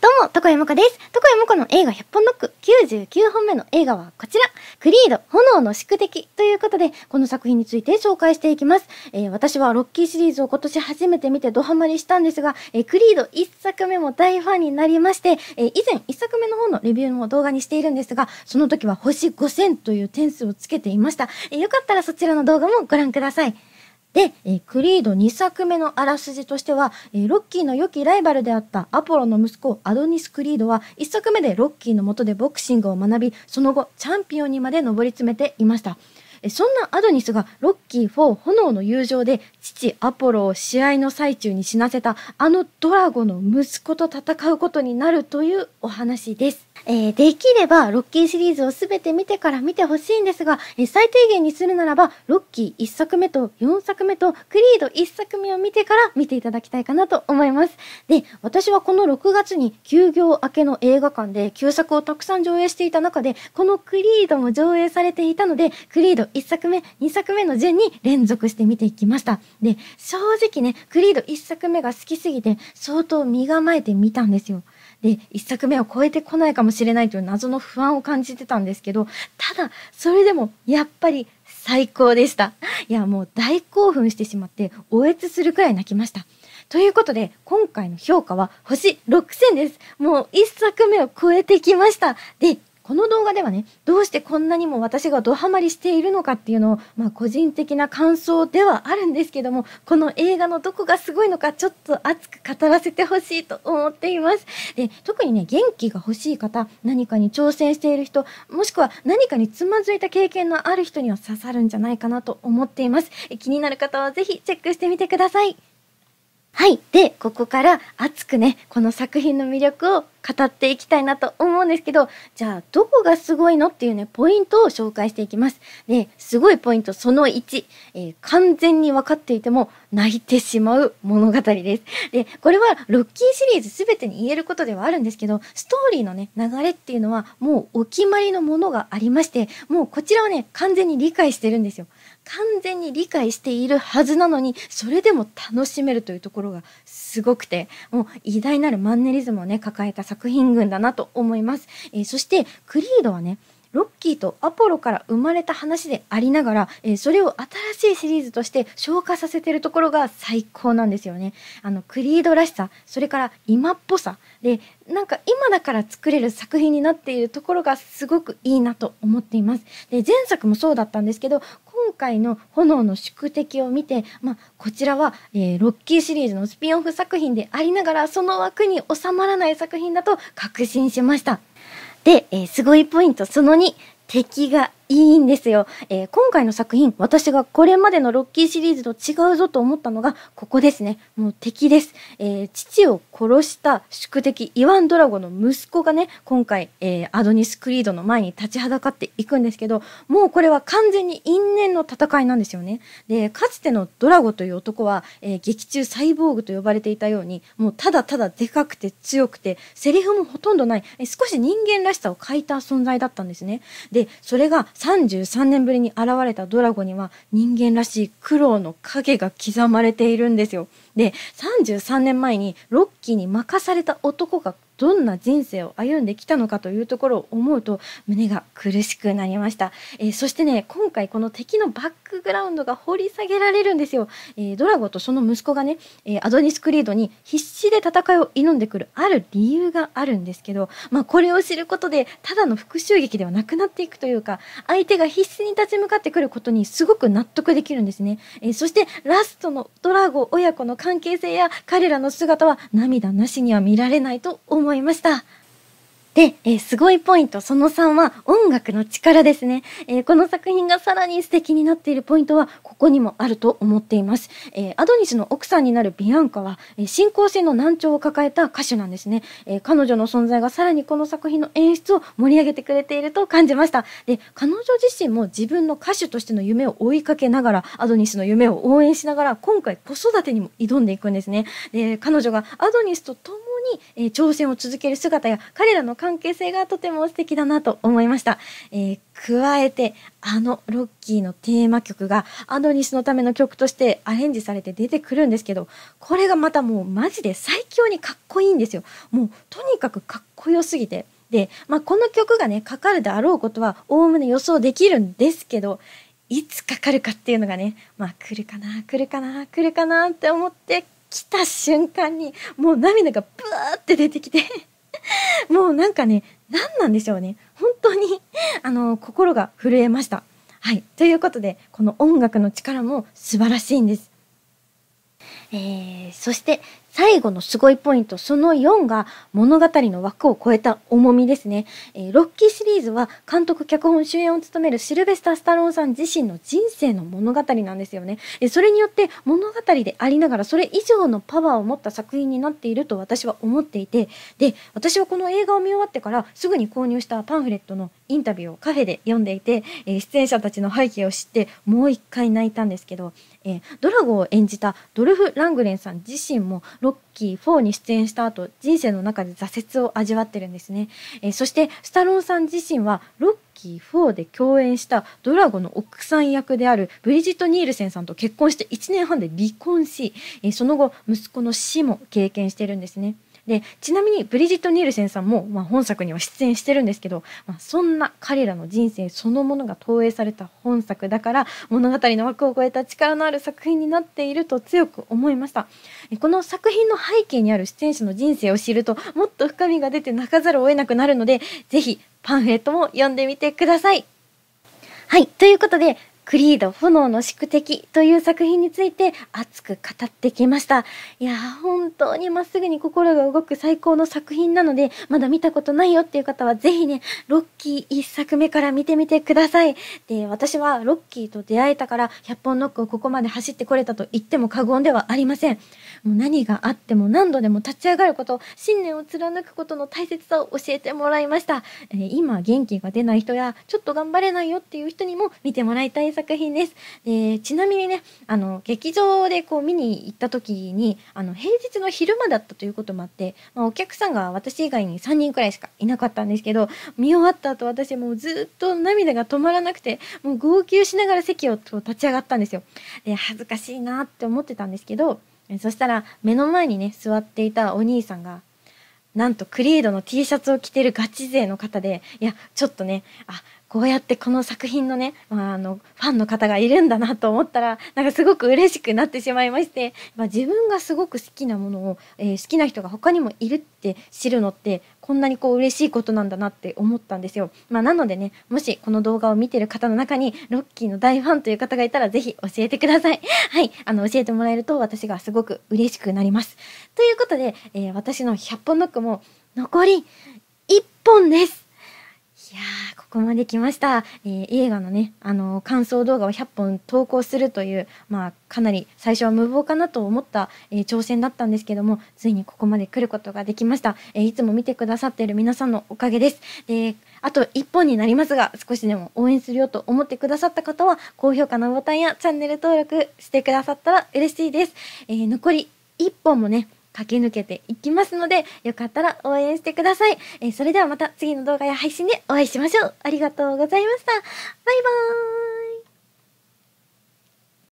どうも、とこやもこです。とこやもこの映画100本ノック99本目の映画はこちら、クリード、炎の宿敵ということで、この作品について紹介していきます。えー、私はロッキーシリーズを今年初めて見てドハマりしたんですが、えー、クリード1作目も大ファンになりまして、えー、以前1作目の方のレビューも動画にしているんですが、その時は星5000という点数をつけていました。えよかったらそちらの動画もご覧ください。で、えクリード2作目のあらすじとしては、えロッキーの良きライバルであったアポロの息子アドニス・クリードは1作目でロッキーの下でボクシングを学び、その後チャンピオンにまで上り詰めていました。そんなアドニスがロッキー4炎の友情で父アポロを試合の最中に死なせたあのドラゴの息子と戦うことになるというお話です。えー、できればロッキーシリーズをすべて見てから見てほしいんですが、えー、最低限にするならばロッキー1作目と4作目とクリード1作目を見てから見ていただきたいかなと思います。で、私はこの6月に休業明けの映画館で旧作をたくさん上映していた中で、このクリードも上映されていたので、クリード1作目、2作目の順に連続して見ていきました。で、正直ね、クリード1作目が好きすぎて、相当身構えてみたんですよ。で、1作目を超えてこないかもしれないという謎の不安を感じてたんですけど、ただ、それでも、やっぱり、最高でした。いや、もう大興奮してしまって、おえつするくらい泣きました。ということで、今回の評価は星6000です。もう1作目を超えてきました。で、この動画ではね、どうしてこんなにも私がドハマりしているのかっていうのを、まあ個人的な感想ではあるんですけども、この映画のどこがすごいのかちょっと熱く語らせてほしいと思っています。で、特にね、元気が欲しい方、何かに挑戦している人、もしくは何かにつまずいた経験のある人には刺さるんじゃないかなと思っています。気になる方はぜひチェックしてみてください。はい。で、ここから熱くね、この作品の魅力を語っていきたいなと思うんですけど、じゃあ、どこがすごいのっていうね、ポイントを紹介していきます。で、すごいポイント、その1、えー、完全に分かっていても泣いてしまう物語です。で、これはロッキーシリーズ全てに言えることではあるんですけど、ストーリーのね、流れっていうのはもうお決まりのものがありまして、もうこちらはね、完全に理解してるんですよ。完全に理解しているはずなのにそれでも楽しめるというところがすごくてもう偉大なるマンネリズムをね抱えた作品群だなと思います、えー、そしてクリードはねロッキーとアポロから生まれた話でありながら、えー、それを新しいシリーズとして消化させてるところが最高なんですよね。あの、クリードらしさ、それから今っぽさ、で、なんか今だから作れる作品になっているところがすごくいいなと思っています。で、前作もそうだったんですけど、回の「炎の宿敵」を見て、まあ、こちらは、えー、ロッキーシリーズのスピンオフ作品でありながらその枠に収まらない作品だと確信しました。で、えー、すごいポイントその2敵がいいんですよ、えー、今回の作品私がこれまでのロッキーシリーズと違うぞと思ったのがここですねもう敵です、えー、父を殺した宿敵イワン・ドラゴの息子がね今回、えー、アドニス・クリードの前に立ちはだかっていくんですけどもうこれは完全に因縁の戦いなんですよねでかつてのドラゴという男は、え劇中サイボーグと呼ばれていたようにもうただただでかくて強くてセリフもほとんどない、え少し人間らしさを欠いた存在だったんですねでそれが33年ぶりに現れたドラゴには人間らしい苦労の影が刻まれているんですよ。で、33年前にロッキーに任された男がどんな人生を歩んできたのかというところを思うと胸が苦しくなりました、えー、そしてね今回この敵のバックグラウンドが掘り下げられるんですよ、えー、ドラゴとその息子がね、えー、アドニス・クリードに必死で戦いを挑んでくるある理由があるんですけど、まあ、これを知ることでただの復讐劇ではなくなっていくというか相手が必死に立ち向かってくることにすごく納得できるんですね、えそしてラストのドラゴ親子の関係性や彼らの姿は涙なしには見られないと思思いました。で、えー、すごいポイント、その3は音楽の力ですね、えー、この作品がさらに素敵になっているポイントはここにもあると思っています。えー、アドニスの奥さんになるビアンカは、え進行性の難聴を抱えた歌手なんですね、え彼女の存在がさらにこの作品の演出を盛り上げてくれていると感じました。で、彼女自身も自分の歌手としての夢を追いかけながら、アドニスの夢を応援しながら、今回子育てにも挑んでいくんですね。で、彼女がアドニスと共に、えー、挑戦を続ける姿や彼らの関係性がとても素敵だなと思いました。えー、加えて、あのロッキーのテーマ曲がアドニスのための曲としてアレンジされて出てくるんですけど、これがまたもうマジで最強にかっこいいんですよ。もうとにかくかっこよすぎて。で、まあ、この曲がね、かかるであろうことは、おおむね予想できるんですけど、いつかかるかっていうのがね、まあ、来るかな、来るかな、来るかなって思って、来た瞬間にもう涙がブーって出てきて もうなんかね何なんでしょうね本当にあの心が震えました。はいということでこの音楽の力も素晴らしいんです。えー、そして最後のすごいポイント、その4が物語の枠を超えた重みですね。えー、ロッキーシリーズは監督、脚本、主演を務めるシルベスタ・ー・スタローンさん自身の人生の物語なんですよね。えー、それによって物語でありながら、それ以上のパワーを持った作品になっていると私は思っていて、で、私はこの映画を見終わってからすぐに購入したパンフレットのインタビューをカフェで読んでいて、えー、出演者たちの背景を知ってもう一回泣いたんですけど、えー、ドラゴを演じたドルフ・ラングレンさん自身もロロッキー4に出演した後、人生の中で挫折を味わってるんですね。えー、そして、スタローさん自身は、ロッキー4で共演したドラゴの奥さん役であるブリジット・ニールセンさんと結婚して1年半で離婚し、えー、その後、息子の死も経験してるんですね。でちなみにブリジット・ニールセンさんも、まあ、本作には出演してるんですけど、まあ、そんな彼らの人生そのものが投影された本作だから物語の枠を超えた力のある作品になっていると強く思いましたこの作品の背景にある出演者の人生を知るともっと深みが出て泣かざるを得なくなるのでぜひパンフレットも読んでみてくださいはい。ということで、クリード炎の宿敵という作品について熱く語ってきました。いや本当にまっすぐに心が動く最高の作品なので、まだ見たことないよっていう方はぜひね、ロッキー1作目から見てみてください。で、私はロッキーと出会えたから100本ノックをここまで走ってこれたと言っても過言ではありません。もう何があっても何度でも立ち上がること、信念を貫くことの大切さを教えてもらいました。えー、今元気が出ない人や、ちょっと頑張れないよっていう人にも見てもらいたい作品です。でちなみにねあの劇場でこう見に行った時にあの平日の昼間だったということもあって、まあ、お客さんが私以外に3人くらいしかいなかったんですけど見終わった後私もうずっと涙が止まらなくてもう号泣しながら席を立ち上がったんですよ。で恥ずかしいなって思ってたんですけどそしたら目の前にね座っていたお兄さんがなんとクリードの T シャツを着てるガチ勢の方でいやちょっとねあこうやってこの作品のね、まあ、あのファンの方がいるんだなと思ったらなんかすごく嬉しくなってしまいまして、まあ、自分がすごく好きなものを、えー、好きな人が他にもいるって知るのってこんなにこう嬉しいことなんだなって思ったんですよ。まあ、なのでねもしこの動画を見てる方の中にロッキーの大ファンという方がいたら是非教えてください。はいあの教えてもらえると私がすごく嬉しくなります。ということで、えー、私の100本ノックも残り1本です。いやここまで来ました、えー、映画のね、あのー、感想動画を100本投稿するという、まあ、かなり最初は無謀かなと思った、えー、挑戦だったんですけどもついにここまで来ることができました、えいつも見てくださっている皆さんのおかげですであと1本になりますが少しでも応援するよと思ってくださった方は高評価のボタンやチャンネル登録してくださったら嬉しいです、え残り1本もね駆け抜けていきますので、よかったら応援してください。えー、それではまた次の動画や配信でお会いしましょう。ありがとうございました。バイバーイ